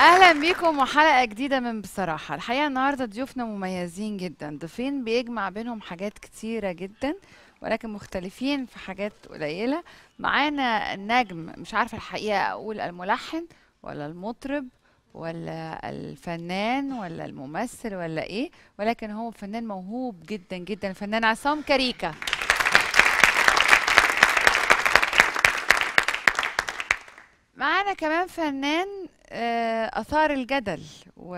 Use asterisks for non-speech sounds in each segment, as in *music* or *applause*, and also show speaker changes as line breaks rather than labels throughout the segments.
اهلا بيكم وحلقه جديده من بصراحه الحقيقه النهارده ضيوفنا مميزين جدا ضيفين بيجمع بينهم حاجات كتيره جدا ولكن مختلفين في حاجات قليله معانا النجم مش عارفه الحقيقه اقول الملحن ولا المطرب ولا الفنان ولا الممثل ولا ايه ولكن هو فنان موهوب جدا جدا الفنان عصام كريكه معانا كمان فنان آه، أثار الجدل و...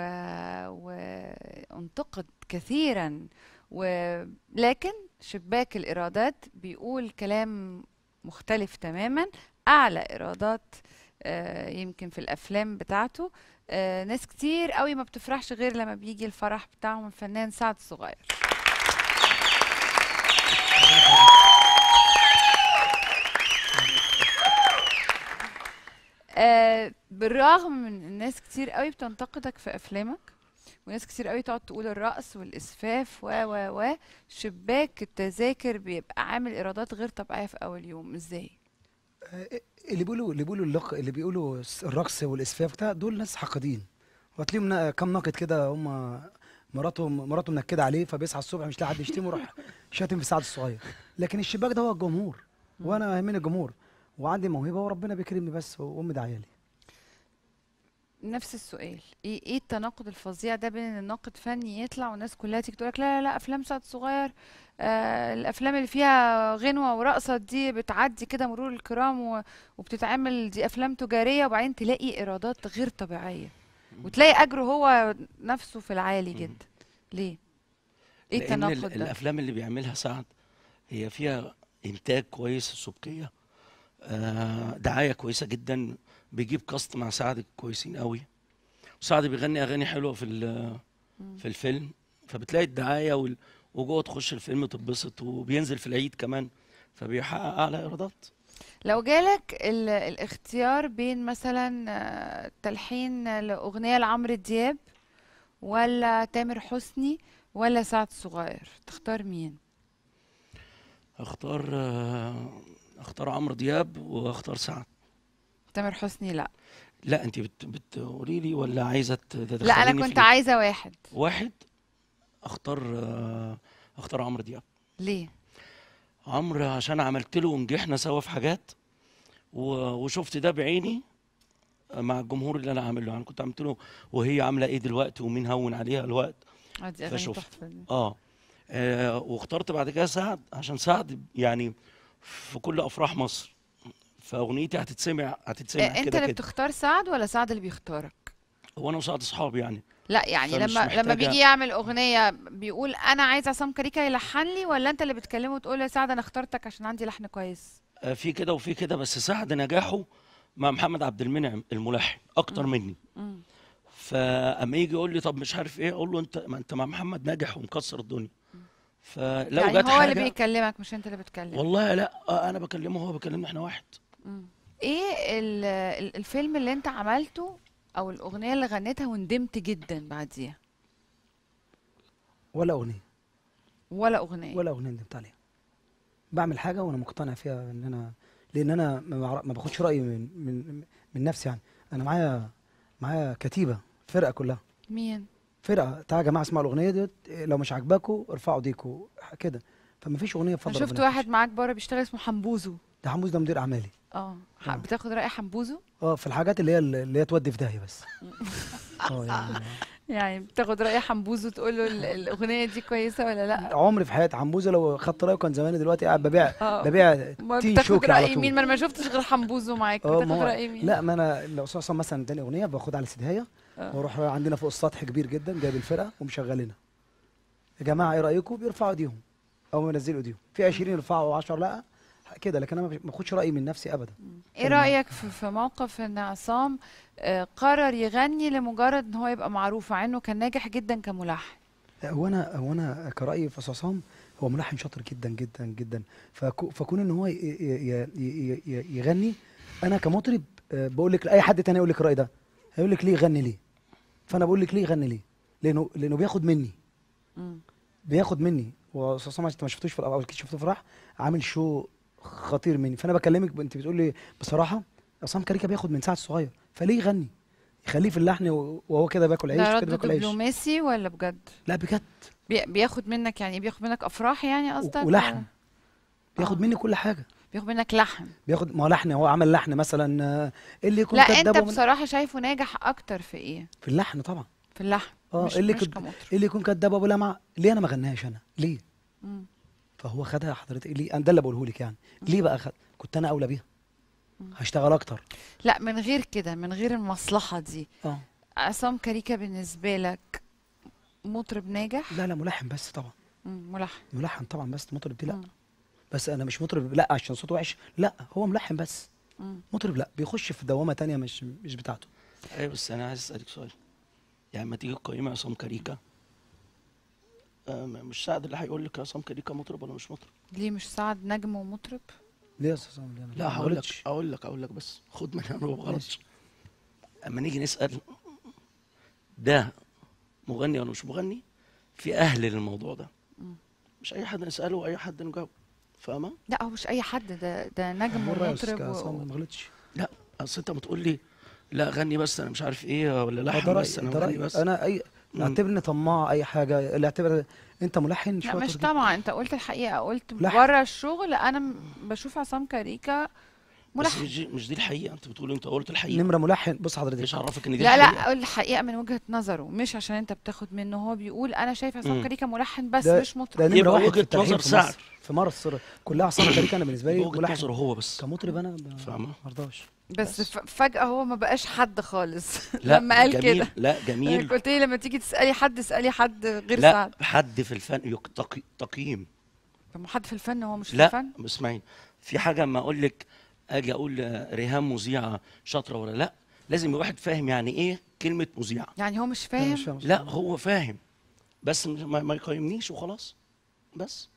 وانتقد كثيرا ولكن شباك الإيرادات بيقول كلام مختلف تماما أعلى إيرادات آه، يمكن في الأفلام بتاعته آه، ناس كتير قوي ما بتفرحش غير لما بيجي الفرح بتاعهم الفنان سعد الصغير آه، بالرغم من الناس كتير قوي بتنتقدك في افلامك وناس كتير قوي تقعد تقول الرقص والاسفاف و و و شباك التذاكر بيبقى عامل ايرادات غير طبيعيه في اول يوم ازاي
آه، اللي بيقولوا اللي بيقولوا اللي بيقولوا الرقص والاسفاف بتاع دول ناس حقدين وتلاقيهم كم ناقد كده هم مراته مراته منكده عليه فبيصحى الصبح مش لاقي حد يشتمه يروح شاتم في سعد الصغير لكن الشباك ده هو الجمهور وانا يهمني الجمهور وعندي موهبه وربنا بيكرمني بس وامي داعيه لي
نفس السؤال إيه،, ايه التناقض الفظيع ده بين ان ناقد فني يطلع والناس كلها تيجي تقول لك لا لا لا افلام سعد صغير آه الافلام اللي فيها غنوه ورقصه دي بتعدي كده مرور الكرام وبتتعمل دي افلام تجاريه وبعدين تلاقي ايرادات غير طبيعيه وتلاقي اجره هو نفسه في العالي جدا ليه ايه التناقض ده الافلام
اللي بيعملها سعد هي فيها انتاج كويس السبكيه آه، دعايه كويسه جدا بيجيب كاست مع سعد كويسين قوي وسعد بيغني اغاني حلوه في في الفيلم فبتلاقي الدعايه وجوه تخش الفيلم تتبسط وبينزل في العيد كمان فبيحقق اعلى ايرادات
لو جالك الاختيار بين مثلا آه، تلحين لاغنيه لعمرو دياب ولا تامر حسني ولا سعد صغير تختار مين
اختار آه، اختار عمرو دياب واختار سعد
تامر حسني لا
لا انت بت... بتقولي لي ولا عايزه تدخليني لا انا كنت في... عايزه واحد واحد اختار اختار عمرو دياب ليه عمرو عشان عملت له ونجحنا سوا في حاجات و... وشفت ده بعيني مع الجمهور اللي انا عامل له انا كنت عملت له وهي عامله ايه دلوقتي ومين هون عليها الوقت آه، فشفت اه, آه واخترت بعد كده سعد عشان سعد يعني في كل افراح مصر فاغنيتي هتتسمع هتتسمع إيه، كده انت اللي كده. بتختار
سعد ولا سعد اللي بيختارك
هو انا وسعد اصحاب يعني
لا يعني لما محتاجة... لما بيجي يعمل اغنيه بيقول انا عايز عصام كاريكا يلحن لي ولا انت اللي بتكلمه وتقول يا سعد انا اخترتك عشان عندي لحن كويس
آه، في كده وفي كده بس سعد نجاحه مع محمد عبد المنعم الملحن اكتر م. مني م. فاما يجي يقول لي طب مش عارف ايه اقول له انت ما انت مع محمد ناجح ومكسر الدنيا فلو يعني جت هو حاجة اللي
بيكلمك مش انت اللي بتكلم والله لا
آه، انا بكلمه هو بيكلمني احنا واحد
مم. ايه الفيلم اللي انت عملته او الاغنيه اللي غنيتها وندمت جدا بعديها
ولا اغنيه ولا اغنيه ولا اغنيه ندمت عليها بعمل حاجه وانا مقتنع فيها ان انا لان انا ما ما باخدش رايي من من من نفسي يعني انا معايا معايا كتيبه فرقه كلها مين فرقه تعالوا يا جماعه اسمعوا الاغنيه ديت لو مش عاجباكوا ارفعوا ايديكوا كده فما فيش اغنيه بفضل انا شفت واحد
معاك بره بيشتغل اسمه حمبوزو
ده حمبوزو ده مدير اعمالي اه, آه.
بتاخد راي حمبوزو
اه في الحاجات اللي هي اللي هي تودي في داهيه بس *laughs* اه يعني
يعني بتاخد راي حمبوزو تقول له الاغنيه دي كويسه ولا لا
عمري في حياتي حمبوزو لو خدت رايه كان زماني دلوقتي قاعد ببيع آه. ببيع تي شوك على طول مين
ما انا ما شفتش غير حمبوزو معاك آه، بتاخد راي مين لا ما
انا لو صاصا مثلا اداني اغنيه باخدها على سيدهايه آه. وروح عندنا فوق السطح كبير جدا جايب الفرقه ومشغلينها يا جماعه ايه رايكم بيرفعوا ايديهم او بينزلوا ايديهم في 20 يرفعوا 10 لا كده لكن انا ما باخدش رايي من نفسي ابدا ايه رايك
في موقف ان عصام آه، قرر يغني لمجرد ان هو يبقى معروف مع انه كان ناجح جدا كملحن
هو انا هو انا كرايي في عصام هو ملحن شاطر جدا جدا جدا فكون ان هو يغني انا كمطرب آه، بقول لك لاي حد تاني يقول لك الراي ده هيقول لك ليه غني ليه فانا بقول لك ليه غني ليه لانه لانه بياخد مني بياخد مني واستاذ سامع انت ما شفتوش في الاول اكيد شفته في فرح عامل شو خطير مني فانا بكلمك انت بتقول لي بصراحه عصام كاريكا بياخد من ساعه الصغير فليه يغني يخليه في اللحن وهو كده باكل عيش كده باكل عيش
دبلوماسي ولا بجد لا بجد بياخد منك يعني بياخد منك افراح يعني قصدك ولحن
بياخد آه. مني كل حاجه بياخد
منك لحن
بياخد ما هو لحن هو عمل لحن مثلا إيه اللي يكون لا انت من... بصراحه
شايفه ناجح اكتر في ايه
في اللحن طبعا في اللحن اه اللي كنت اللي يكون كدابه ابو لمعه ليه انا ما غناهاش انا ليه مم. فهو خدها حضرتك ليه انا ده اللي بقوله لك يعني مم. ليه بقى خد... كنت انا اولى بيها هشتغل اكتر
لا من غير كده من غير المصلحه دي اه عصام كريكا بالنسبه لك
مطرب ناجح لا لا ملحن بس طبعا ملحن ملحن طبعا بس مطرب دي لا مم. بس انا مش مطرب لا عشان صوته وحش لا هو ملحن بس مطرب لا بيخش في دوامه تانية مش مش بتاعته ايوه بس انا عايز اسالك
سؤال يعني ما تيجي تقيم عصام كاريكا آه، مش سعد اللي هيقول لك عصام كاريكا مطرب ولا مش مطرب
ليه مش سعد نجم ومطرب
ليه يا استاذ عصام لا هقول لك
اقول لك اقول لك بس خد من امره وغلط اما نيجي نسال ده مغني ولا مش مغني في اهل للموضوع ده مش اي حد نساله واي حد نجاوب فاهمه؟
لا هو مش اي حد ده ده نجم ومطرب و...
ما غلطش لا
اصل انت بتقول لي لا غني بس انا مش عارف ايه ولا لحن بس انا غني بس انا
اي اعتبرني طماع اي حاجه اللي اعتبر انت ملحن شويه لا مش
طماع انت قلت الحقيقه قلت بره الشغل انا بشوف عصام كاريكا ملحن
مش دي, مش دي الحقيقه انت بتقول انت قلت الحقيقه نمره ملحن بص حضرتك مش عرفك ان دي لا الحقيقة.
لا الحقيقه من وجهه نظره مش عشان انت بتاخد منه هو بيقول انا شايف عصام كاريكا ملحن بس ده مش مطرب
ده نمره واحد في نظر في مصر في مصر كلها عصام *coughs* كاريكا انا بالنسبه لي ملحن نظره هو بس كمطرب انا فاهمه ما ارضاش
بس, بس فجأة هو ما بقاش حد خالص *laughs* لا لما قال جميل كده
لا جميل *laughs*
قلت لي إيه لما تيجي تسألي حد اسألي حد غير لا سعد
لا حد في الفن تقييم
طب حد في الفن هو مش في الفن
لا اسمعي في حاجة اما اقول لك اجي اقول ريهام مذيعه شاطره ولا لا لازم الواحد فاهم يعني ايه كلمه مذيعه يعني هو مش فاهم لا هو فاهم بس ما, ما يقيمنيش وخلاص بس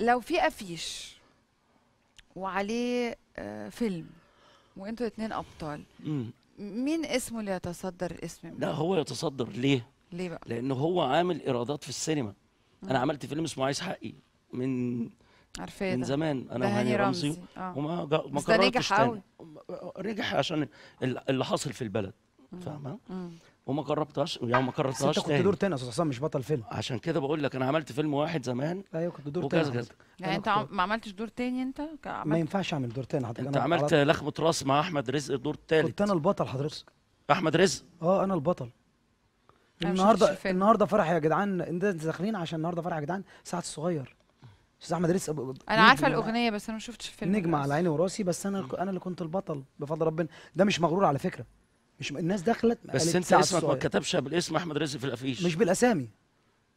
لو في افيش وعليه آه، فيلم وانتوا اتنين ابطال مين اسمه اللي يتصدر الاسم لا هو
يتصدر ليه ليه بقى لان هو عامل ايرادات في السينما مم. انا عملت فيلم اسمه عايز حقي من عارفاه من زمان انا وهاني رمزي, رمزي. آه. وما ما نجح قوي نجح عشان اللي حاصل في البلد فاهمه وما جربتهاش يعني ما كررتهاش تاني انت كنت دور تاني يا استاذ حسام مش بطل فيلم عشان كده بقول لك انا عملت فيلم واحد زمان ايوه كنت
دور تاني وكذا كذا
يعني انت ما عملتش دور تاني انت ما
ينفعش اعمل دور تاني حضرتك انت عملت لخمه
راس مع احمد رزق الدور الثالث كنت انا البطل حضرتك احمد رزق اه انا البطل
النهارده النهارده فرح يا جدعان انت داخلين عشان النهارده فرح يا جدعان ساعه الصغير استاذ احمد رزق انا عارفه الاغنيه
بس انا ما شفتش الفيلم نجمه
على عيني وراسي بس انا انا اللي كنت البطل بفضل ربنا ده مش مغرور على فكره مش الناس دخلت بس انت اسمك ما
اتكتبش بالاسم احمد رزق في الافيش مش بالاسامي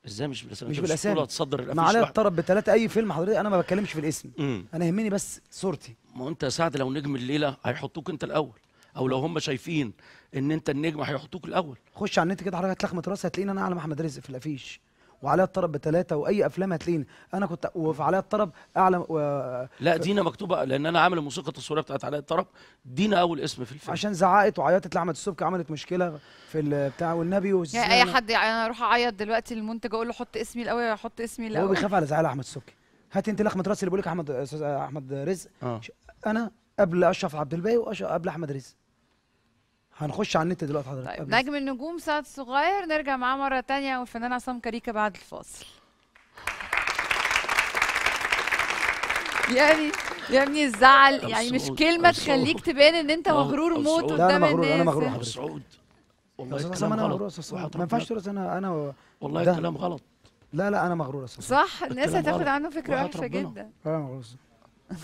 ازاي مش بالاسامي مش بالاسامي تصدر الافيش معلش
الطرب بثلاثه اي فيلم حضرتك انا ما بتكلمش في الاسم مم. انا يهمني بس صورتي ما انت يا سعد لو نجم
الليله هيحطوك انت الاول او لو هم شايفين ان انت النجم هيحطوك الاول
خش على النت كده حضرتك هتلخمط راسك هتلاقيني انا اعلى احمد رزق في الافيش وعليا الطرب بثلاثه واي افلام هتلاقيني انا كنت وفي عليا الطرب اعلى و... لا دينا
مكتوبه لان انا عامل الموسيقى التصويريه بتاعت عليا الطرب دينا اول اسم في الفيلم
عشان زعقت وعيطت لاحمد السبكي عملت مشكله في البتاع والنبي والسنة. يعني اي
حد يعني انا اروح اعيط دلوقتي المنتج اقول له حط اسمي الاول حط اسمي الاول هو بيخاف على
زعل احمد السبكي هات انت لاحمد راسي اللي بيقول لك احمد احمد رزق آه. انا قبل اشرف عبد الباقي وقبل احمد رزق هنخش على النت دلوقتي حضرتك طيب
نجم النجوم سعد الصغير نرجع معاه مره ثانيه والفنان عصام كريكه بعد الفاصل *laughs* يعني يا ابني الزعل يعني مش كلمه تخليك تبان ان انت مغرور موت قدام الناس انا
مغرور انا مغرور سعود والله كلام انا مغرور ما ينفعش تقول انا انا والله الكلام غلط لا لا انا مغرور صح الناس هتاخد عنه فكره وحشه جدا انا مغرور *laughs*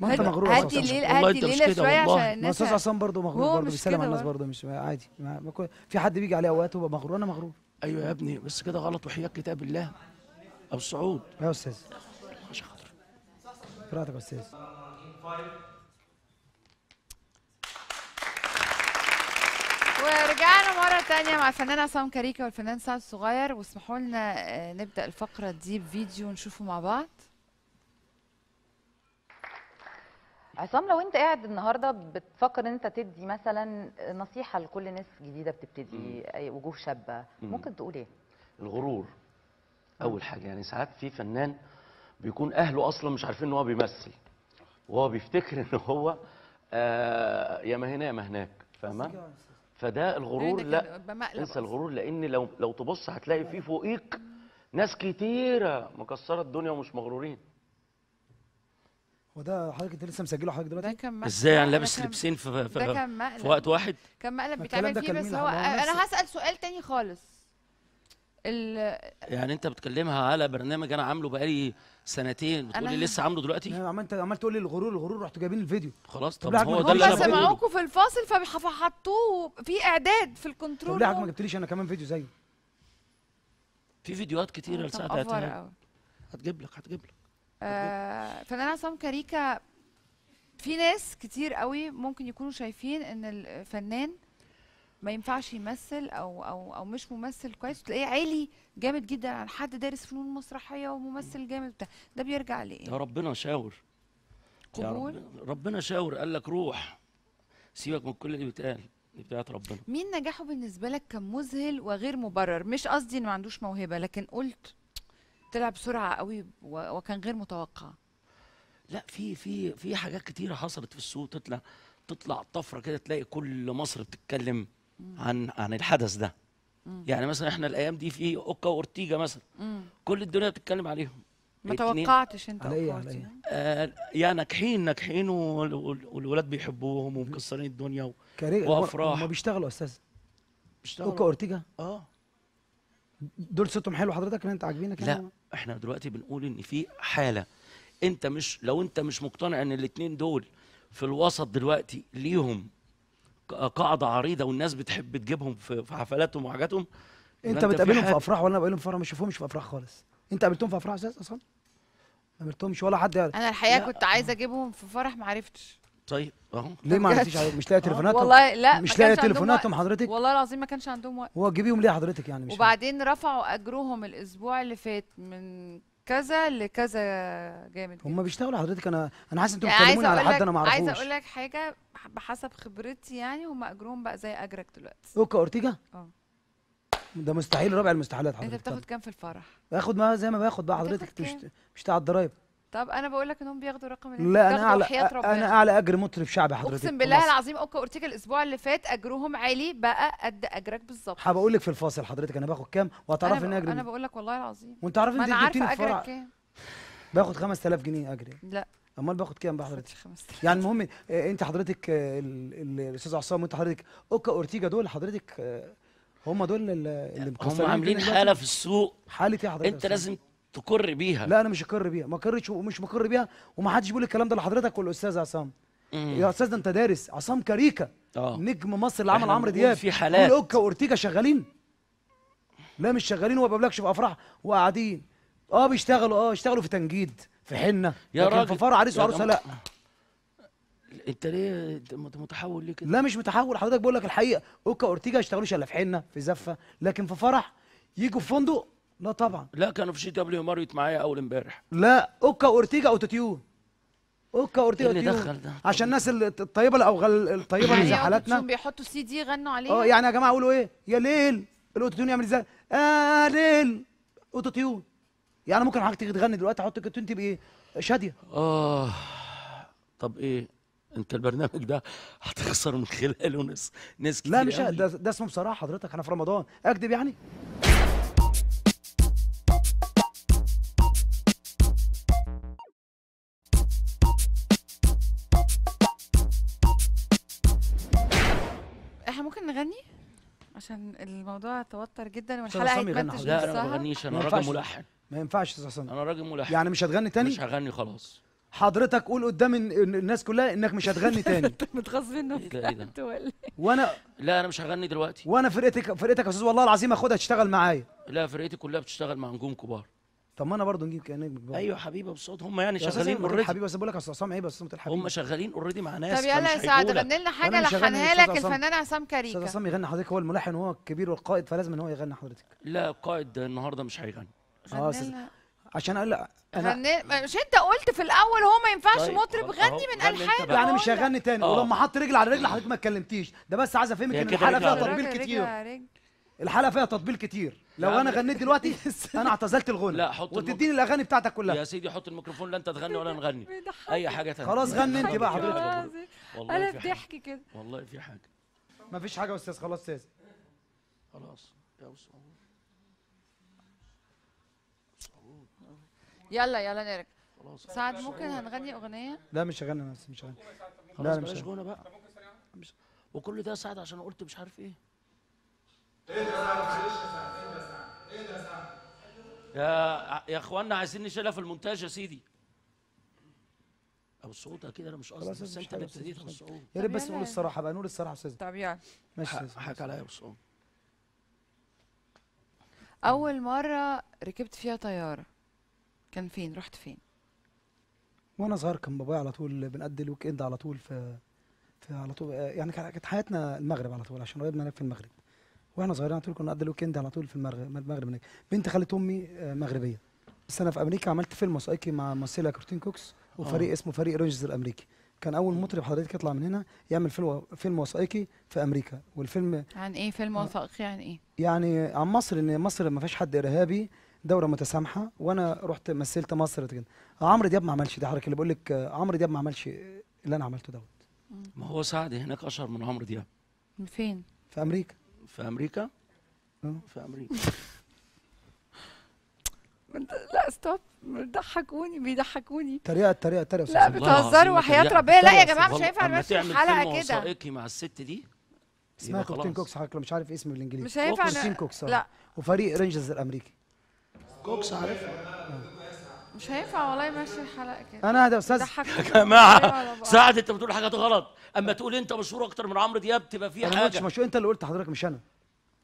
ما انت مغرور هدي الليله هدي الليله شويه عشان الناس استاذ عصام برضه مغرور برضه بيسلم على الناس برضه مش عادي ما في حد بيجي عليه اوقات وبقى مغرور انا مغرور ايوه يا ابني بس كده غلط وحياك كتاب الله ابو الصعود يا استاذ ماشي خاطر براحتك يا استاذ
ورجعنا مرة تانية مع الفنان عصام كاريكا والفنان سعد الصغير واسمحوا لنا آه، نبدأ الفقرة دي بفيديو نشوفه مع بعض عصام لو انت قاعد النهارده بتفكر ان انت تدي مثلا نصيحه لكل ناس جديده بتبتدي أي وجوه شابه
ممكن تقول ايه الغرور اول حاجه يعني ساعات في فنان بيكون اهله اصلا مش عارفين ان هو بيمثل وهو بيفتكر ان هو آه، يا ما هنا يا ما هناك فاهمه فده الغرور لا انسى الغرور لان لو لو تبص هتلاقي في فوقيك ناس كتيره
مكسره الدنيا ومش مغرورين وده حضرتك انت لسه مسجله حضرتك دلوقتي ده كان مقلب ازاي يعني لابس
لبسين في في, في, في وقت واحد
كان مقلب بيتعمل فيه بس هو انا هسال سؤال تاني خالص يعني
انت بتكلمها على برنامج
انا عامله بقالي سنتين بتقولي لسه عامله دلوقتي يعني عمال انت عمال تقول لي الغرور الغرور رحتوا جايبين الفيديو خلاص طب هو ده اللي انا سمعوكوا
في الفاصل فحطوه في اعداد في الكنترول طب
ليه حضرتك ما جبتليش انا كمان فيديو زيه في فيديوهات كتيره لساعتها هتجيب لك هتجيب لك
آه فنان عصام كاريكا في ناس كتير قوي ممكن يكونوا شايفين ان الفنان ما ينفعش يمثل او او او مش ممثل كويس تلاقيه عالي جامد جدا عن حد دارس فنون مسرحيه وممثل جامد بتاع ده بيرجع لايه؟ ده
ربنا شاور قبول ربنا, ربنا شاور قال لك روح سيبك من كل اللي بيتقال دي بتاعت ربنا
مين نجاحه بالنسبه لك كان مذهل وغير مبرر مش قصدي انه ما عندوش موهبه لكن قلت طلع بسرعه قوي وكان غير متوقع
لا في في في حاجات كتيره حصلت في السوق تطلع تطلع طفره كده تلاقي كل مصر بتتكلم عن عن الحدث ده مم. يعني مثلا احنا الايام دي في اوكا وارتيجا مثلا مم. كل الدنيا بتتكلم عليهم ما توقعتش انت علي علي. آه يا ناجحين ناجحين والولاد بيحبوهم ومكسرين الدنيا و... وافراح هم
بيشتغلوا استاذ بيشتغلوا اوكا اورتيجا اه دول صوتهم حلو حضرتك انت عاجبينك يعني؟ لا
احنا دلوقتي بنقول ان في حاله انت مش لو انت مش مقتنع ان الاثنين دول في الوسط دلوقتي ليهم قاعده عريضه والناس بتحب تجيبهم في حفلاتهم وحاجاتهم
انت بتقابلهم في افراح وانا بقابلهم في افراح ما بشوفهمش في افراح خالص انت قابلتهم في افراح اساسا اصلا ما قابلتهمش ولا حد انا
الحقيقه كنت عايزه اجيبهم في فرح ما عرفتش
طيب اهو ليه ما عرفتيش مش لاقي تليفوناتهم والله لا مش لاقي تليفوناتهم حضرتك
والله العظيم ما كانش عندهم وقت
هو جيبيهم ليه حضرتك يعني مش
وبعدين رفعوا اجرهم الاسبوع اللي فات من كذا لكذا جامد
هم بيشتغلوا حضرتك انا انا حاسس انتوا بتكلموني على حد انا ما اعرفوش عايزه اقول
لك حاجه بحسب خبرتي يعني هم اجرهم بقى زي اجرك دلوقتي اوكا اورتيجا اه
ده مستحيل ربع المستحيلات حضرتك انت بتاخد كام في الفرح باخد ما زي ما باخد بقى حضرتك مش بتاع الضرايب
طب انا بقول لك انهم بياخدوا رقم لا انا اعلى انا اعلى
اجر مطرب شعبي حضرتك اقسم بالله العظيم
اوكا اورتيجا الاسبوع اللي فات اجرهم عالي بقى قد اجرك بالظبط
هبقول لك في الفاصل حضرتك انا باخد كام وهتعرفي ان اجري انا
بقول لك والله العظيم وانت عارف انت جبتيني في فرع كام
باخد 5000 جنيه اجري لا امال باخد كام بقى حضرتك؟ يعني المهم آه، انت حضرتك آه، الاستاذ عصام وانت حضرتك اوكا اورتيجا دول حضرتك آه، هم دول اللي هم عاملين حاله في السوق حاله ايه حضرتك؟ انت لازم تقر بيها لا انا مش اقر بيها ما اقرش ومش مقر بيها ومحدش بيقول الكلام ده لحضرتك والاستاذ عصام يا استاذ ده انت دارس عصام كاريكا أوه. نجم مصر اللي عمل عمرو دياب في حالات اوكا وارتيجا شغالين لا مش شغالين وما بقابلكش في افراح وقاعدين اه بيشتغلوا اه اشتغلوا في تنجيد في حنه يا لكن راجل. في فرع عريس وعروسه لا انت ليه متحول ليه كده؟ لا مش متحول حضرتك بقول لك الحقيقه اوكا اورتيجا ما اشتغلوش الا في حنه في زفه لكن في فرح يجوا في فندق لا طبعا
لا كانوا في شي دبليو ماريت معايا
اول امبارح لا اوكا اورتيجا اوتوتيون اوكا اورتيجا إيه اللي دخل ده عشان الناس الطيبه غل... الطيبه اللي أيوة، زي حالاتنا
بيحطوا سي دي غنوا عليه اه يعني يا جماعه قولوا
ايه يا ليل الاوتوتيون يعمل ازاي اه ليل اوتوتيون يعني ممكن حضرتك تغني دلوقتي احط اوتوتيون تبقى شاديه
اه طب ايه انت البرنامج ده هتخسر من خلاله ناس ناس كتير لا مش ده,
ده اسمه بصراحه حضرتك احنا في رمضان اكذب يعني
عشان الموضوع توتر جدا والحلقه هتمنتج لا انا ما بغنيش
انا راجل ملحن ما ينفعش استاذ انا راجل ملحن يعني مش هتغني تاني مش هغني خلاص حضرتك قول قدام الناس كلها انك مش هتغني تاني *laughs*
انت متغصب انك إيه إيه
وانا لا
انا مش هغني دلوقتي
وانا فرقتك فرقتك يا استاذ والله العظيم اخدها تشتغل معايا
لا فرقتي كلها بتشتغل مع نجوم كبار
طب ما انا برضه نجيب كنجم ايوه حبيبي بصوت هم يعني شغالين اوريدي حبيبي بس بقول لك اصل عصام عيب بس صمت الحبيب هم شغالين اوريدي مع ناس طب يلا يا سعد غني لنا حاجه لحنها لك الفنان
عصام كريكا استاذ عصام يغني
حضرتك هو الملحن وهو الكبير والقائد فلازم ان هو يغني حضرتك لا القائد النهارده مش هيغني اه عشان اقول انا
غني... مش انت قلت في الاول هو ما ينفعش طيب. مطرب غني من الحان يعني مش
هغني تاني آه. ولما حط رجل على رجل حضرتك ما اتكلمتيش ده بس عايز افهمك ان الحلقه فيها تطبيل كتير رجل الحلقه فيها تطبيل كتير لو انا غنيت دلوقتي *laughs* انا اعتزلت الغنى لا حط وتديني الاغاني بتاعتك كلها
يا سيدي حط الميكروفون لا انت تغني ولا نغني *laughs* اي حاجه تانية خلاص غني انت بقى حضرتك والله انا بتحكي كده والله في حاجه
مفيش حاجه يا استاذ خلاص استاذ خلاص
يا يلا يلا نرجع سعد ممكن هنغني اغنيه
لا مش هغني انا مش هغني لا مش
هغني بقى وكل ده سعد عشان قلت مش عارف ايه يا يا اخوانا عايزين نشيلها في المونتاج يا سيدي ابو الصعود كده انا مش قصدي بس انت اللي ابتديت ابو يا ريت بس نقول الصراحه
بقى نقول الصراحه يا استاذ طب يعني ماشي حك عليا ابو الصعود اول مره ركبت فيها طياره
كان فين رحت فين
وانا صغير كان بابايا على طول بنقضي الويك اند على طول في في على طول يعني كانت حياتنا المغرب على طول عشان قريبنا هناك في المغرب واحنا صغيرين على طول كنا قد الويكند على طول في المغرب هناك بنت خالت امي آه، مغربيه بس انا في امريكا عملت فيلم وثائقي مع ممثله كورتين كوكس وفريق آه. اسمه فريق رينجرز الامريكي كان اول مطرب حضرتك يطلع من هنا يعمل فيلم فيلم وثائقي في امريكا والفيلم
عن ايه فيلم آه. وثائقي عن ايه
يعني عن مصر ان مصر ما فيهاش حد ارهابي دوره متسامحه وانا رحت مثلت مصر كده عمرو دياب ما عملش ده حضرتك اللي بقول لك عمرو دياب ما عملش اللي انا عملته دوت
ما هو سعد هناك اشهر من عمرو دياب فين في امريكا في امريكا آه. في امريكا
لا ستوب بيضحكوني بيضحكوني طريقه طريقه طريقه لا بتهزروا وحياه ربنا لا يا جماعه مش
هينفع نمشي الحلقه كده وثائقي مع الست دي اسمها كوكتين كوكس حضرتك مش عارف اسمه بالانجليزي مش هينفع كوكتين كوكس لا وفريق رينجرز الامريكي
كوكس عارفها
مش هينفع والله ماشي الحلقه كده انا هذا استاذ يا جماعه أيوة
ساعه انت بتقول حاجات
غلط اما تقول انت مشهور اكتر من عمرو دياب تبقى في حاجه مش مشهور
انت اللي قلت حضرتك مش انا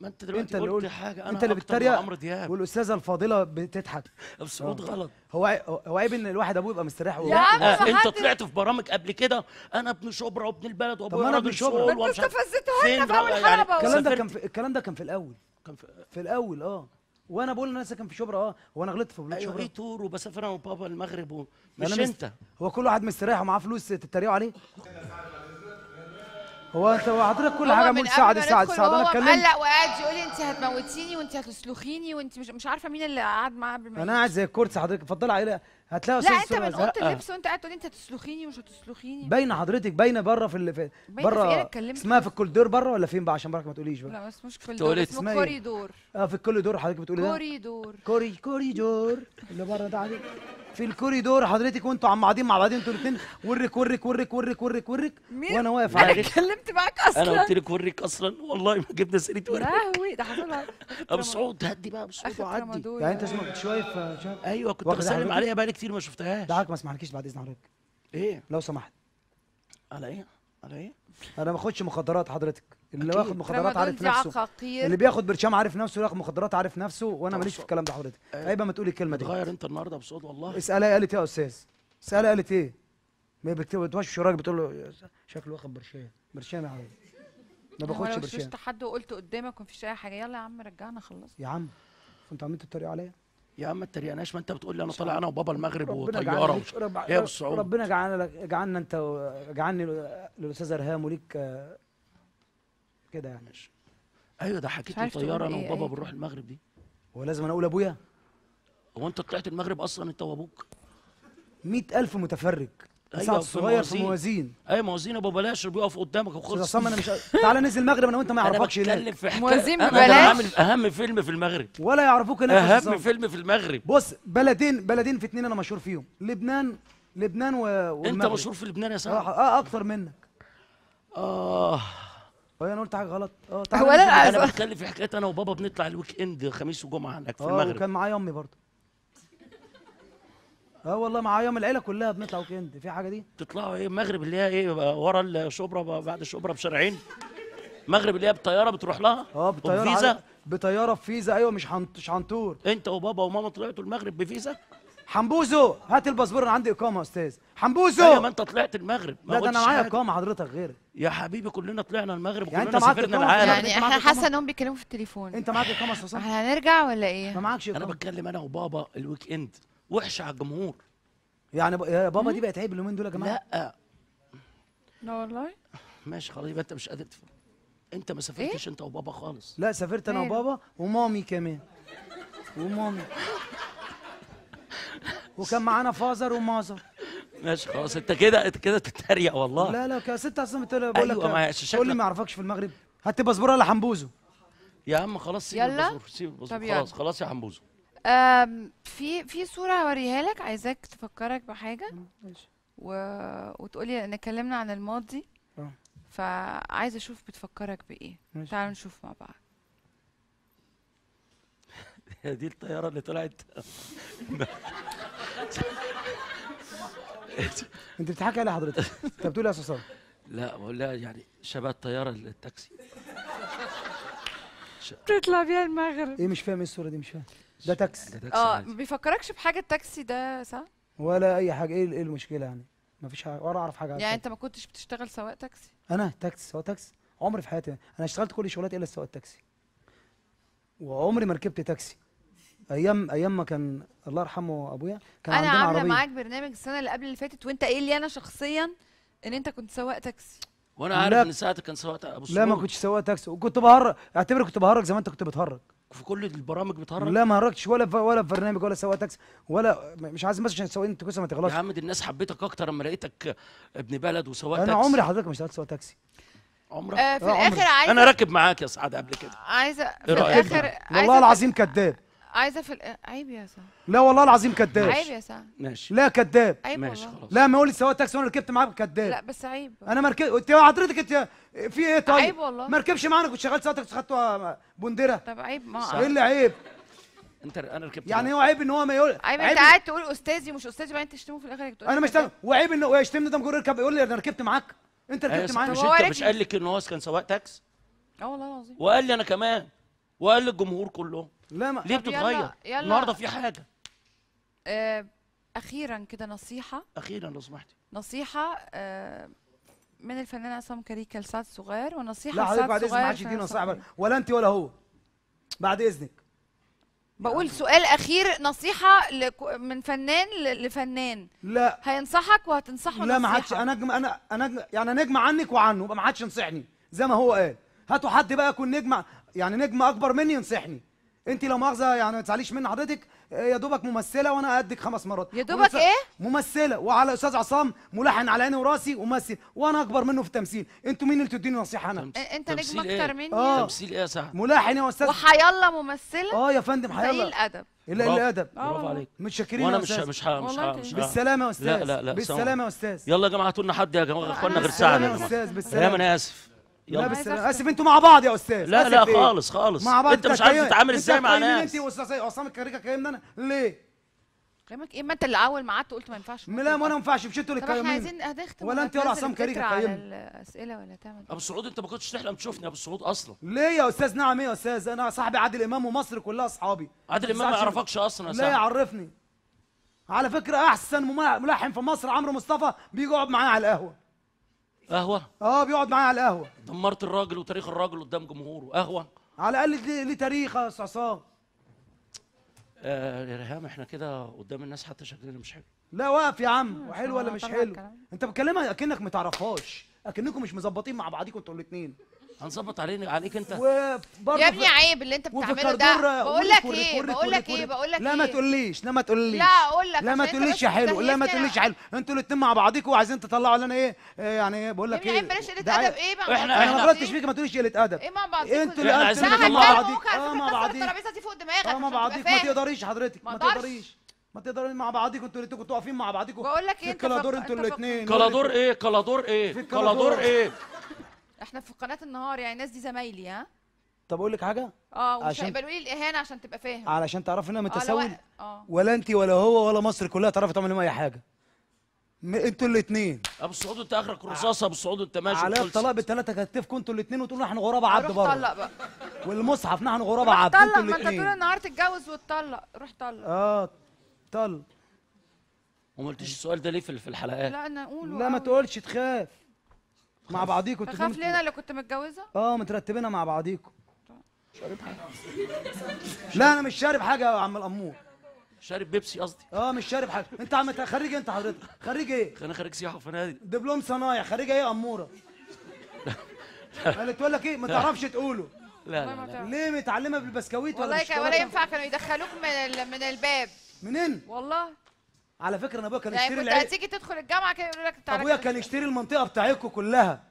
ما انت دلوقتي انت اللي قلت حاجه انا انت اللي بتتريق عمرو دياب والاستاذه الفاضله بتضحك الصوت غلط هو هو عيب ان الواحد ابوه يبقى مستريح يا أه، انت طلعت
في برامج قبل كده انا ابن شبرا وابن البلد وابويا راجل شبرا انت استفزتها لنا في اول حلقه الكلام ده كان
الكلام ده كان في الاول كان في الاول اه وانا بقول انا ساكن في شبرا اه هو انا غلطت في بلاد أيوة، شبرا ايوه تور وبسافر انا وبابا المغرب و... مش مست... انت هو كل واحد مستريح ومعاه فلوس تتريقوا عليه هو انت حضرتك كل حاجه من سعد سعد سعد انا هو مقلق
وقاعد
يقول لي انت هتموتيني وانت هتسلخيني وانت مش, مش عارفه مين اللي قاعد معاه قبل ما انا قاعد
زي الكرسي حضرتك اتفضلي عليه هتلاقي لا انت من اوضه آه. اللبس
وانت قاعد تقول انت هتسلخيني مش هتسلخيني
باينه حضرتك باينه بره في اللي في بره إيه؟ اسمها في دور بره ولا فين بقى عشان برك ما تقوليش بقى لا
بس مش كولدور اسمه إيه؟ كوريدور
اه في دور حضرتك بتقولي ده كوريدور كوري كوريدور اللي بره ده عليك في الكوريدور حضرتك وانتوا عم قاعدين مع بعضين انتوا الاثنين ورك ورك ورك ورك ورك ورك وانا واقف عليك انا اتكلمت
معاك اصلا انا قلت لك ورك اصلا والله ما جبنا سيره ورك لهوي ده حصل ابو سعود هدي بقى ابو سعود وعدي يعني انت اسمك
شايف ايوه كنت بسلم عليها بقى كتير ما شفتهاش دعك ما اسمحلكيش بعد اذن حضرتك ايه لو سمحت على ايه على ايه انا ما باخدش مخدرات حضرتك اللي واخد مخدرات عارف نفسه عقاقير. اللي بياخد برشام عارف نفسه واخد مخدرات عارف نفسه وانا ماليش في الكلام ده حضرتك أيه. عيب ما تقولي الكلمه دي اتغير انت النهارده بصوت والله اسالها قالت ايه يا استاذ اسالها قالت ايه ما بتوشش راجل بتقول له شكله واخد برشام برشام يا عم ما باخدش برشام انا شفت
حد وقلت قدامك ومفيش اي حاجه يلا يا عم رجعنا خلصنا
يا عم انت عاملين تتريقوا عليا يا عم ما تريقناش ما انت بتقول لي انا طالع انا وبابا المغرب وطياره ومش جايه بالصعوبه ربنا جعلنا لك جعلنا انت جعلني للاستاذ ارهام وليك آه، كده يعني ماشي ايوه ده حكيت لي طياره انا إيه، وبابا إيه؟ بنروح المغرب دي هو لازم انا اقول ابويا
هو انت طلعت المغرب اصلا
انت وابوك 100000 متفرج ايوه صغير في موازين
اي موازين ابو بلاش بيقف قدامك وخلص عصام انا مش *laughs*
تعالى ننزل المغرب انا وانت ما يعرفكش انا بتكلم في حكايه موازين ببلاش انا عامل اهم
فيلم في المغرب
ولا يعرفوك انا اهم الصغر. فيلم في المغرب بص بلدين بلدين في اتنين انا مشهور فيهم لبنان لبنان و... والمغرب انت مشهور في لبنان يا سعد آه،, اه اكتر منك اه هو انا قلت حاجه غلط اه انا
بتكلم في حكايه انا وبابا بنطلع الويك اند خميس وجمعه هناك في آه، المغرب اه وكان
معايا امي برضه اه والله مع يوم العيله كلها بنطلع ويكند في حاجه دي
تطلعوا ايه المغرب اللي هي ايه ورا الشبرا بعد الشبرا بشارعين المغرب اللي هي بالطياره بتروح لها اه بالطياره بفيزا
بطياره بفيزا ايوه مش مش هنطور انت وبابا وماما طلعتوا المغرب بفيزا حمبوزو هات الباسبور انا عندي اقامه يا استاذ حمبوزو ايوه ما
انت طلعت المغرب
ما لا ده انا معايا اقامه حضرتك غير يا حبيبي كلنا طلعنا المغرب يعني كلنا سافرنا العالم يعني احنا
حاسه انهم بيتكلموا في التليفون انت معاك اقامه يا استاذ هنرجع ولا ايه
ما معاكش اقامه انا بتكلم انا وبابا الويك اند وحش على الجمهور يعني ب... يا بابا دي بقت عيب اليومين دول يا جماعه لا
لا والله
ماشي خلاص يبقى انت مش قادر تفهم انت ما سافرتش إيه؟ انت وبابا خالص لا سافرت انا إيه؟ وبابا ومامي كمان ومامي وكان معانا فازر ومازر
ماشي خلاص انت كده انت كده تتريق والله لا
لا يا ست اصلا بتقول بقول أيوة، لك أيوة قول لي ما اعرفكش في المغرب هات باسبوره ولا حنبوزه
يا عم خلاص
سيب الباسبور
سيب الباسبور خلاص خلاص يا حنبوزه في في صورة هوريها لك عايزاك تفكرك بحاجة ماشي و... وتقولي ان اتكلمنا عن الماضي اه فعايزة اشوف بتفكرك بايه ماشي تعالوا نشوف مع بعض
دي *laughs* الطيارة اللي طلعت *laughs* انت بتضحكي على حضرتك انت *laughs* بتقول يا استاذ لا بقول لها يعني شبه الطيارة التاكسي
بتطلع تطلع بيها المغرب
ايه مش فاهم ايه الصورة دي مش فاهم ده تاكسي اه ما
بيفكركش بحاجه التاكسي ده صح
ولا اي حاجه ايه ايه المشكله يعني فيش حاجه ولا اعرف حاجه عن يعني
انت ما كنتش بتشتغل سواق تاكسي
انا تاكسي سواق تاكسي عمري في حياتي انا اشتغلت كل شغلات الا سواق التاكسي وعمري ما ركبت تاكسي ايام ايام ما كان الله يرحمه ابويا كان انا عندنا عامله معاك
برنامج السنه اللي قبل اللي فاتت وانت قايل لي انا شخصيا ان انت كنت سواق
تاكسي وانا عارف ان ساعتها كان سواق ابو لا ما كنتش
سواق تاكسي وكنت بهرج اعتبر كنت بهرج زي ما انت كنت بتهرج
في كل البرامج بتهرج لا ما
هرجتش ولا في ولا في برنامج ولا سواق تاكسي ولا مش عايز بس عشان سواقين التكوسه ما تغلطش يا عم
دي الناس حبيتك اكتر اما لقيتك ابن بلد وسواق تاكسي انا عمري
حضرتك ما اشتغلت سواق تاكسي عمرك آه في الاخر عايز انا راكب معاك يا سعاد قبل كده
عايز إيه في
الاخر والله العظيم كذاب
عايزه في عيب يا سعد
لا والله العظيم كداب عيب يا سعد ماشي لا كداب عيب ماشي خلاص لا ما اقول سواء تاكسي وانا ركبت معاك كداب لا
بس عيب انا
ما ركبت انت حضرتك انت في ايه طيب عيب والله ما ركبش معانا كنت شغال سواق تاكسي خدته بندره
طب عيب ما ايه اللي عيب
انت انا ركبت يعني هو عيب ان هو ما يقول عيب, عيب انت قاعد تقول
استاذي مش استاذي بعدين تشتمه في الاخر انا مش وعيب
وعيب هو يشتمني ده مجرد يركب يقول لي انا ركبت معاك
انت ركبت أيوة، معايا مش انت مش قال لك
ان هو كان سواق تاكسي
اه والله العظيم وقال
لي انا كمان وقال للجمهور كلهم لا ما ليه بتتغير النهارده في حاجه
آه، اخيرا كده نصيحه
اخيرا لو سمحتي
نصيحه آه، من الفنان عصام كريكه لسعد صغير ونصيحه لسعد صغير لا حضرتك بعد اذنك ما دي نصيحه
ولا انت ولا هو بعد اذنك
بقول سؤال اخير نصيحه من فنان لفنان لا هينصحك وهتنصحه لا ما حدش
انا انا يعني انا يعني نجم عنك وعنه يبقى ما حدش ينصحني زي ما هو قال هاتوا حد بقى يكون نجم يعني نجم اكبر مني ينصحني انت لو مؤاخذه يعني ما تزعليش مني حضرتك آه، يا دوبك ممثله وانا قدك خمس مرات يا دوبك ايه ممثله وعلى استاذ عصام ملحن على عيني وراسي وممثل وانا اكبر منه في التمثيل انتوا مين اللي تديني نصيحه انا تمثيل. إيه، انت نجم اكتر إيه؟ مني آه. تمثيل ايه يا صاحبي ملحن يا استاذ وحيلا
ممثله اه يا فندم حيلا قليل الادب
الا الادب برافو آه. عليك مش شاكرين وانا مش مش مش, ح... مش ح... بالسلامه يا استاذ لا لا لا بالسلامه يا استاذ
يلا يا جماعه هاتوا لنا حد يا جماعه اخوانا غير ساعه يا جماعه بالسلامه انا اسف
يلا بس انا اسف انتوا مع بعض يا استاذ لا لا خالص خالص مع بعض انت مش عارف تتعامل ازاي مع ناس انت عصام الكاريكا كلمنا انا ليه؟ كلامك ايه ما انت اللي اول ما قعدت قلت ما ينفعش لا ما انا ما ينفعش مش انتوا اللي احنا عايزين هتختم ولا انت ولا عصام كريكه على
الاسئله ولا تعمل
ابو إيه؟ سعود انت ما كنتش تحلم تشوفني يا ابو سعود اصلا ليه يا استاذ نعم ايه يا استاذ انا صاحبي عادل امام ومصر كلها اصحابي عادل امام ما يعرفكش اصلا يا لا يعرفني على فكره احسن ملحن في مصر عمرو مصطفى بيجي يقعد معايا على القهوه قهوه اه بيقعد معايا على القهوه
دمرت الراجل وتاريخ الراجل قدام جمهوره قهوه
على الاقل ليه تاريخ يا صعصعه
آه يا ريهام احنا كده قدام الناس حتى شكلنا مش حلو
لا واقف يا عم آه، وحلو ولا مش حلو انت بتكلمها اكنك ما تعرفهاش اكنكم مش مظبطين مع بعضيكم انتوا الاثنين هنظبط علينا عليك انت يا ابني عيب اللي انت بتعمله ده بقول لك ايه بقول لك ايه بقول لك لا ما ايه. تقوليش لا ما تقوليش لا اقول لك لا ما تقوليش يا حلو لا ما تقوليش حلو انتوا الاثنين مع بعضيكوا وعايزين تطلعوا لنا ايه اه، يعني بقول لك ايه بلاش قله ادب ايه بقى احنا انا ما غلطتش فيك ما تقوليش قله ادب ايه مع بعضيكوا انتوا اللي قلتوا مع بعضيك اه مع بعضيك الترابيزه دي فوق دماغك اه مع بعضيك ما تقدريش حضرتك ما تقدريش ما تقدروا مع بعضيكم انتوا الاثنين كنتوا واقفين مع بعضيكم بقول لك ايه كلادور انتوا الاثنين كلادور
ايه كلادور ايه كلادور ايه
احنا في قناه النهار يعني الناس دي زمايلي ها
طب اقول لك حاجه
اه ومش عشان... هيقبلوا لي الاهانه عشان تبقى فاهم
علشان تعرفي ان انا اه، متسول آه ولا انت ولا هو ولا مصر كلها تعرف تعمل لهم اي حاجه انتوا الاثنين
ابو سعود انت اخرك رصاصه ابو سعود
انت ماشي على الطلاق بالثلاثه كتفكم انتوا الاثنين وتقولوا احنا غرابه عبد بره طلق بقى والمصحف نحن غرابه عبد انتوا الاثنين ما انت طول
النهار تتجوز وتطلق روح طلق
اه طلق وما قلتش السؤال ده ليه في الحلقات
لا انا اقوله لا ما
تقولش تخاف مع بعضيكوا تخاف
لينا اللي كنت متجوزه
اه مترتبينها مع بعضيكوا شارب حاجه لا انا مش شارب حاجه يا عم الامور شارب بيبسي قصدي اه مش شارب حاجه انت عم خريج إيه انت حضرتك خريج ايه انا خريج سياحه وفنادق دبلوم صنايع خريج ايه اموره قالت لك ايه ما تعرفش تقوله لا, لا, لا. ليه متعلمه بالبسكويت ولا والله ولا ينفع
كانوا يدخلوك من من الباب منين والله
على فكره انا ابويا كان يعني يشتري كنت العيد هتيجي
تدخل الجامعه كده يقول لك ابويا كان
يشتري المنطقه بتاعتكم كلها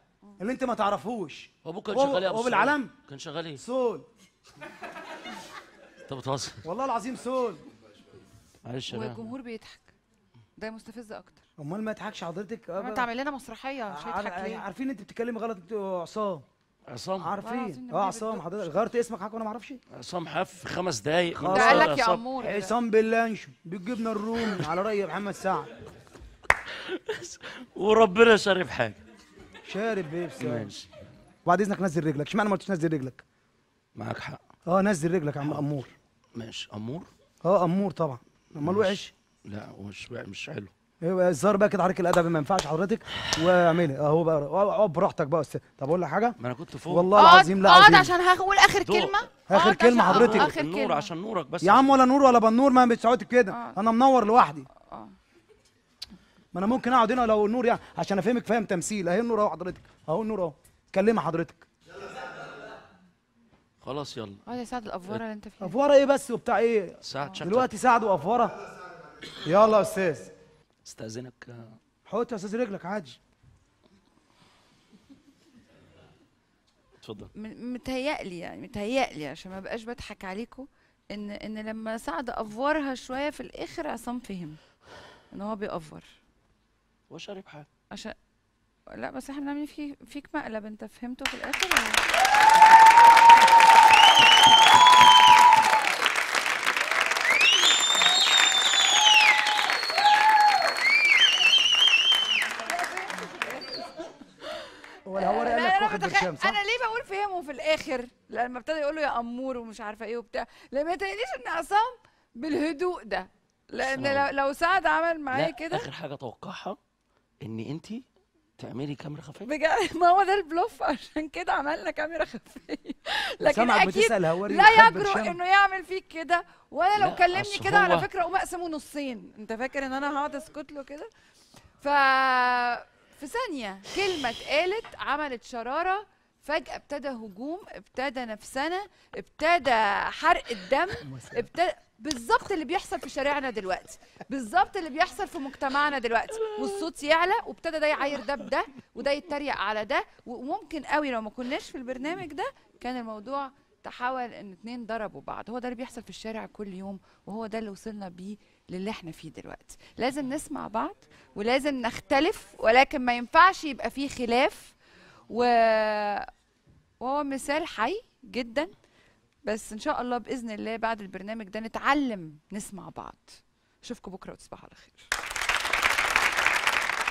اللي انت ما تعرفوش وابوك كان شغال ايه ابو العلم
كان شغال ايه سول
انت بتهزر والله العظيم سول معلش والجمهور
بيضحك
ده مستفز اكتر
امال ما يضحكش حضرتك ما تعمل
لنا مسرحيه عشان يضحك ليه عارفين
انت بتتكلمي غلط عصام عصام عارفين اه عصام حضرتك غيرت اسمك حضرتك وانا ما اعرفش
عصام حف خمس دقايق ده قال لك يا امور عصام
بلانش بالجبنه الرومي على راي محمد سعد *laughs* وربنا شارب حاجه شارب إيه؟ بس ماشي وبعد اذنك نزل رجلك اشمعنى ما قلتش نزل رجلك معاك حق اه نزل رجلك يا عم امور ماشي امور اه امور طبعا امال وحش
لا مش مش حلو
الزار بقى كده حركه الادب ما ينفعش حضرتك واعملي اهو بقى اقعد براحتك بقى استاذ طب اقول لك حاجه ما انا كنت فوق والله العظيم لا اقعد عشان
هقول اخر كلمه اخر
كلمه حضرتك آخر النور كلمة. عشان نورك بس يا عم ولا نور ولا بنور ما بتساعدك كده آه. انا منور لوحدي آه. ما انا ممكن اقعد هنا لو النور يعني عشان افهمك فاهم تمثيل اهي النور اهو حضرتك اهو النور اهو كلمي حضرتك
خلاص يلا اه يا
سعد الافوره اللي انت
فيها افوره ايه بس وبتاع ايه سعد دلوقتي سعد وافوره يلا
يا استاذ استاذنك
حط يا استاذ رجلك عادي
اتفضل
متهيألي يعني متهيألي عشان ما بقاش بضحك عليكم ان ان لما سعد افورها شويه في الاخر عصام فهم ان هو بيأفور وشارب حاجه عشان لا بس احنا بنعمل فيك فيك مقلب انت فهمته في الاخر ولا فيهم صح؟ انا ليه بقول فهمه في الاخر لما ابتدى يقول له يا امور ومش عارفه ايه وبتاع لما تقليش ان عصام بالهدوء ده
لان
لو سعد عمل معايا كده اخر
حاجه اتوقعها ان انت تعملي كاميرا خفيه
بجد *laughs* ما هو ده البلوف عشان كده عملنا كاميرا خفيه
*laughs* لكن اكيد لا
يجرؤ انه يعمل فيك كده وانا لو كلمني كده على فكره اقوم اقسمه نصين انت فاكر ان انا هقعد اسكت له كده ف في ثانيه كلمه اتقالت عملت شراره فجأة ابتدى هجوم ابتدى نفسنا ابتدى حرق الدم ابتدى بالظبط اللي بيحصل في شارعنا دلوقتي بالظبط اللي بيحصل في مجتمعنا دلوقتي والصوت يعلى وابتدى ده يعاير ده بده وده يتريق على ده وممكن قوي لو ما كناش في البرنامج ده كان الموضوع تحول ان اتنين ضربوا بعض هو ده اللي بيحصل في الشارع كل يوم وهو ده اللي وصلنا بيه للي احنا فيه دلوقتي لازم نسمع بعض ولازم نختلف ولكن ما ينفعش يبقى فيه خلاف وهو مثال حي جدا بس ان شاء الله باذن الله بعد البرنامج ده نتعلم نسمع بعض اشوفكم بكره وتصبحوا على خير